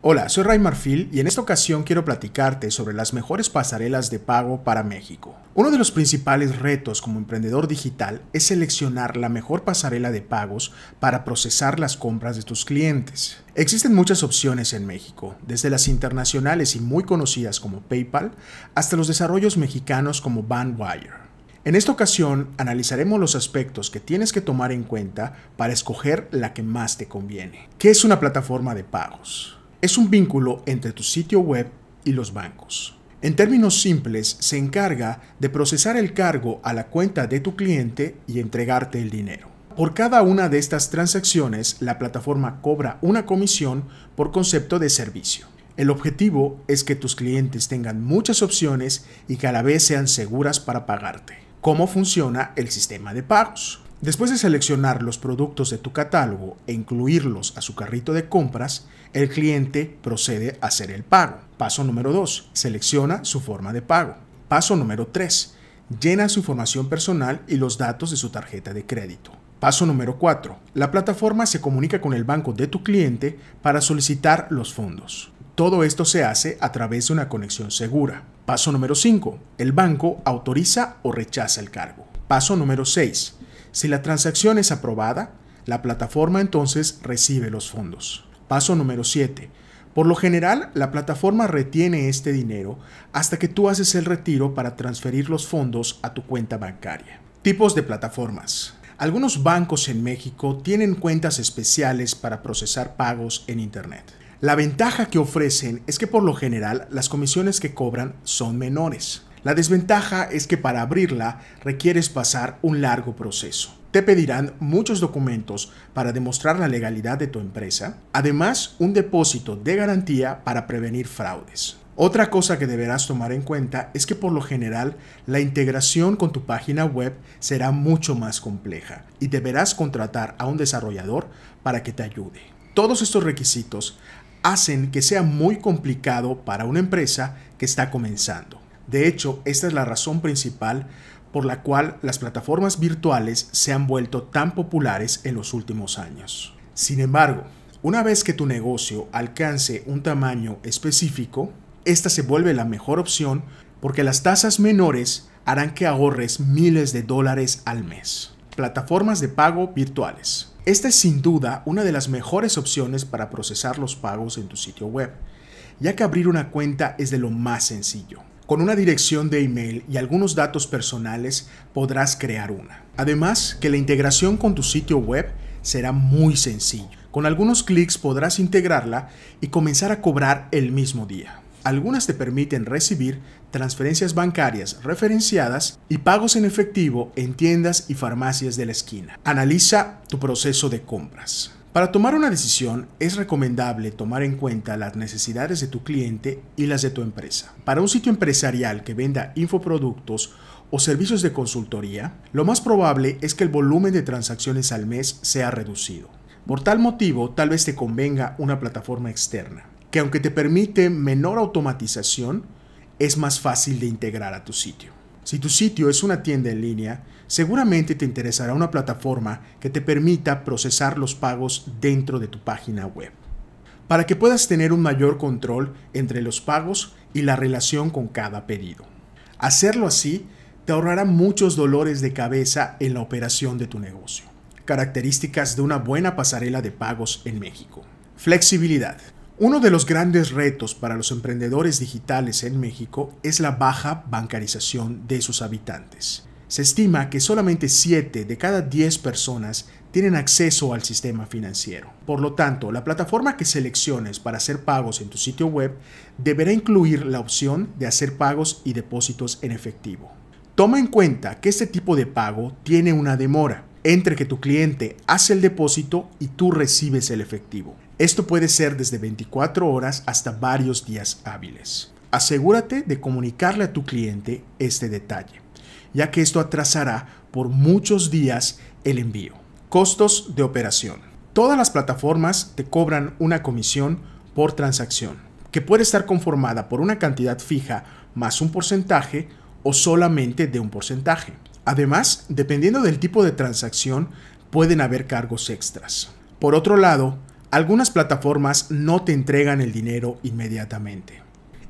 Hola, soy Ray Marfil y en esta ocasión quiero platicarte sobre las mejores pasarelas de pago para México. Uno de los principales retos como emprendedor digital es seleccionar la mejor pasarela de pagos para procesar las compras de tus clientes. Existen muchas opciones en México, desde las internacionales y muy conocidas como PayPal hasta los desarrollos mexicanos como Bandwire. En esta ocasión analizaremos los aspectos que tienes que tomar en cuenta para escoger la que más te conviene. ¿Qué es una plataforma de pagos? es un vínculo entre tu sitio web y los bancos. En términos simples, se encarga de procesar el cargo a la cuenta de tu cliente y entregarte el dinero. Por cada una de estas transacciones, la plataforma cobra una comisión por concepto de servicio. El objetivo es que tus clientes tengan muchas opciones y que a la vez sean seguras para pagarte. ¿Cómo funciona el sistema de pagos? Después de seleccionar los productos de tu catálogo e incluirlos a su carrito de compras, el cliente procede a hacer el pago. Paso número 2. Selecciona su forma de pago. Paso número 3. Llena su información personal y los datos de su tarjeta de crédito. Paso número 4. La plataforma se comunica con el banco de tu cliente para solicitar los fondos. Todo esto se hace a través de una conexión segura. Paso número 5. El banco autoriza o rechaza el cargo. Paso número 6 si la transacción es aprobada, la plataforma entonces recibe los fondos. Paso número 7. Por lo general, la plataforma retiene este dinero hasta que tú haces el retiro para transferir los fondos a tu cuenta bancaria. Tipos de plataformas. Algunos bancos en México tienen cuentas especiales para procesar pagos en Internet. La ventaja que ofrecen es que por lo general las comisiones que cobran son menores. La desventaja es que para abrirla requieres pasar un largo proceso. Te pedirán muchos documentos para demostrar la legalidad de tu empresa, además un depósito de garantía para prevenir fraudes. Otra cosa que deberás tomar en cuenta es que por lo general la integración con tu página web será mucho más compleja y deberás contratar a un desarrollador para que te ayude. Todos estos requisitos hacen que sea muy complicado para una empresa que está comenzando. De hecho, esta es la razón principal por la cual las plataformas virtuales se han vuelto tan populares en los últimos años. Sin embargo, una vez que tu negocio alcance un tamaño específico, esta se vuelve la mejor opción porque las tasas menores harán que ahorres miles de dólares al mes. Plataformas de pago virtuales. Esta es sin duda una de las mejores opciones para procesar los pagos en tu sitio web, ya que abrir una cuenta es de lo más sencillo. Con una dirección de email y algunos datos personales podrás crear una. Además, que la integración con tu sitio web será muy sencillo. Con algunos clics podrás integrarla y comenzar a cobrar el mismo día. Algunas te permiten recibir transferencias bancarias referenciadas y pagos en efectivo en tiendas y farmacias de la esquina. Analiza tu proceso de compras. Para tomar una decisión es recomendable tomar en cuenta las necesidades de tu cliente y las de tu empresa. Para un sitio empresarial que venda infoproductos o servicios de consultoría, lo más probable es que el volumen de transacciones al mes sea reducido. Por tal motivo, tal vez te convenga una plataforma externa, que aunque te permite menor automatización, es más fácil de integrar a tu sitio. Si tu sitio es una tienda en línea, seguramente te interesará una plataforma que te permita procesar los pagos dentro de tu página web. Para que puedas tener un mayor control entre los pagos y la relación con cada pedido. Hacerlo así te ahorrará muchos dolores de cabeza en la operación de tu negocio. Características de una buena pasarela de pagos en México. Flexibilidad. Uno de los grandes retos para los emprendedores digitales en México es la baja bancarización de sus habitantes. Se estima que solamente 7 de cada 10 personas tienen acceso al sistema financiero. Por lo tanto, la plataforma que selecciones para hacer pagos en tu sitio web deberá incluir la opción de hacer pagos y depósitos en efectivo. Toma en cuenta que este tipo de pago tiene una demora entre que tu cliente hace el depósito y tú recibes el efectivo. Esto puede ser desde 24 horas hasta varios días hábiles. Asegúrate de comunicarle a tu cliente este detalle, ya que esto atrasará por muchos días el envío. Costos de operación. Todas las plataformas te cobran una comisión por transacción, que puede estar conformada por una cantidad fija más un porcentaje o solamente de un porcentaje. Además, dependiendo del tipo de transacción, pueden haber cargos extras. Por otro lado, algunas plataformas no te entregan el dinero inmediatamente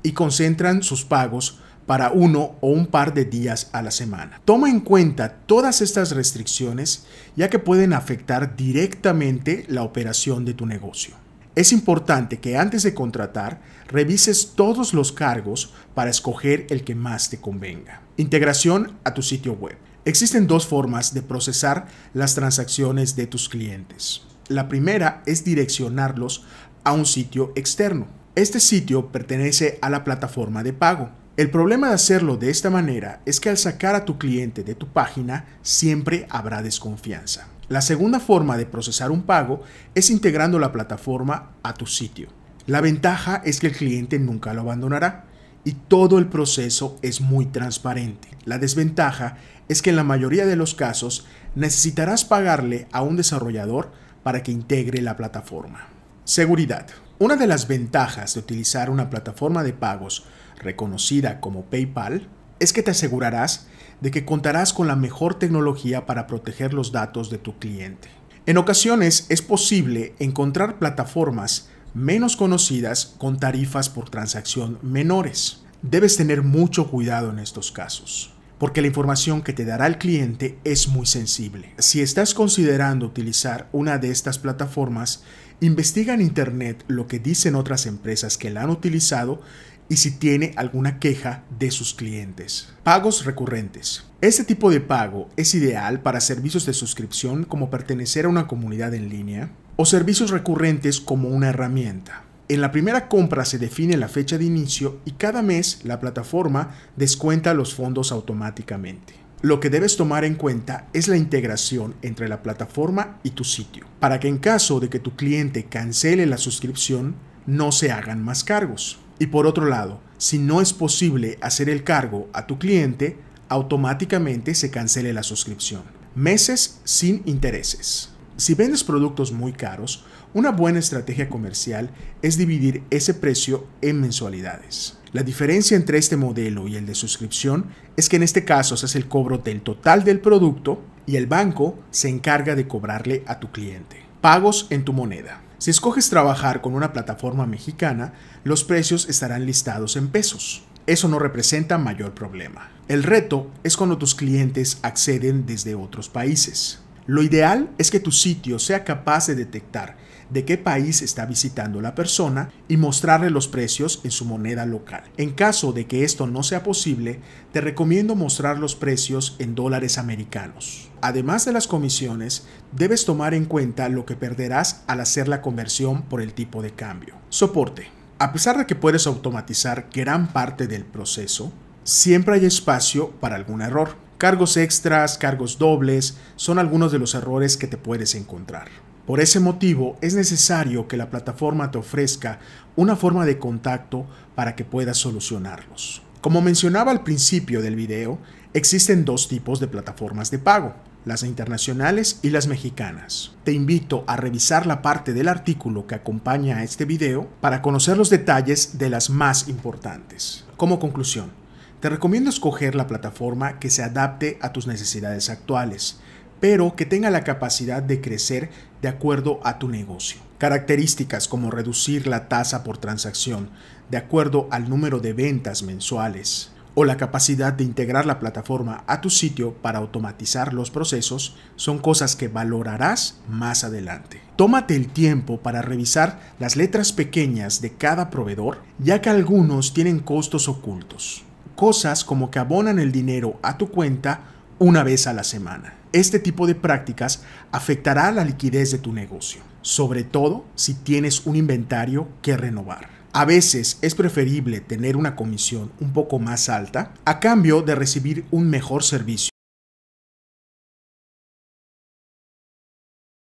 y concentran sus pagos para uno o un par de días a la semana. Toma en cuenta todas estas restricciones ya que pueden afectar directamente la operación de tu negocio. Es importante que antes de contratar revises todos los cargos para escoger el que más te convenga. Integración a tu sitio web. Existen dos formas de procesar las transacciones de tus clientes. La primera es direccionarlos a un sitio externo. Este sitio pertenece a la plataforma de pago. El problema de hacerlo de esta manera es que al sacar a tu cliente de tu página siempre habrá desconfianza. La segunda forma de procesar un pago es integrando la plataforma a tu sitio. La ventaja es que el cliente nunca lo abandonará y todo el proceso es muy transparente. La desventaja es que en la mayoría de los casos necesitarás pagarle a un desarrollador para que integre la plataforma. Seguridad. Una de las ventajas de utilizar una plataforma de pagos reconocida como PayPal es que te asegurarás de que contarás con la mejor tecnología para proteger los datos de tu cliente. En ocasiones es posible encontrar plataformas menos conocidas con tarifas por transacción menores. Debes tener mucho cuidado en estos casos porque la información que te dará el cliente es muy sensible. Si estás considerando utilizar una de estas plataformas, investiga en Internet lo que dicen otras empresas que la han utilizado y si tiene alguna queja de sus clientes. Pagos recurrentes. Este tipo de pago es ideal para servicios de suscripción como pertenecer a una comunidad en línea o servicios recurrentes como una herramienta. En la primera compra se define la fecha de inicio y cada mes la plataforma descuenta los fondos automáticamente. Lo que debes tomar en cuenta es la integración entre la plataforma y tu sitio, para que en caso de que tu cliente cancele la suscripción, no se hagan más cargos. Y por otro lado, si no es posible hacer el cargo a tu cliente, automáticamente se cancele la suscripción. Meses sin intereses. Si vendes productos muy caros, una buena estrategia comercial es dividir ese precio en mensualidades. La diferencia entre este modelo y el de suscripción es que en este caso se hace el cobro del total del producto y el banco se encarga de cobrarle a tu cliente. Pagos en tu moneda. Si escoges trabajar con una plataforma mexicana, los precios estarán listados en pesos. Eso no representa mayor problema. El reto es cuando tus clientes acceden desde otros países. Lo ideal es que tu sitio sea capaz de detectar de qué país está visitando la persona y mostrarle los precios en su moneda local. En caso de que esto no sea posible, te recomiendo mostrar los precios en dólares americanos. Además de las comisiones, debes tomar en cuenta lo que perderás al hacer la conversión por el tipo de cambio. Soporte. A pesar de que puedes automatizar gran parte del proceso, siempre hay espacio para algún error. Cargos extras, cargos dobles, son algunos de los errores que te puedes encontrar. Por ese motivo, es necesario que la plataforma te ofrezca una forma de contacto para que puedas solucionarlos. Como mencionaba al principio del video, existen dos tipos de plataformas de pago, las internacionales y las mexicanas. Te invito a revisar la parte del artículo que acompaña a este video para conocer los detalles de las más importantes. Como conclusión, te recomiendo escoger la plataforma que se adapte a tus necesidades actuales, pero que tenga la capacidad de crecer de acuerdo a tu negocio. Características como reducir la tasa por transacción de acuerdo al número de ventas mensuales o la capacidad de integrar la plataforma a tu sitio para automatizar los procesos son cosas que valorarás más adelante. Tómate el tiempo para revisar las letras pequeñas de cada proveedor, ya que algunos tienen costos ocultos cosas como que abonan el dinero a tu cuenta una vez a la semana. Este tipo de prácticas afectará la liquidez de tu negocio, sobre todo si tienes un inventario que renovar. A veces es preferible tener una comisión un poco más alta a cambio de recibir un mejor servicio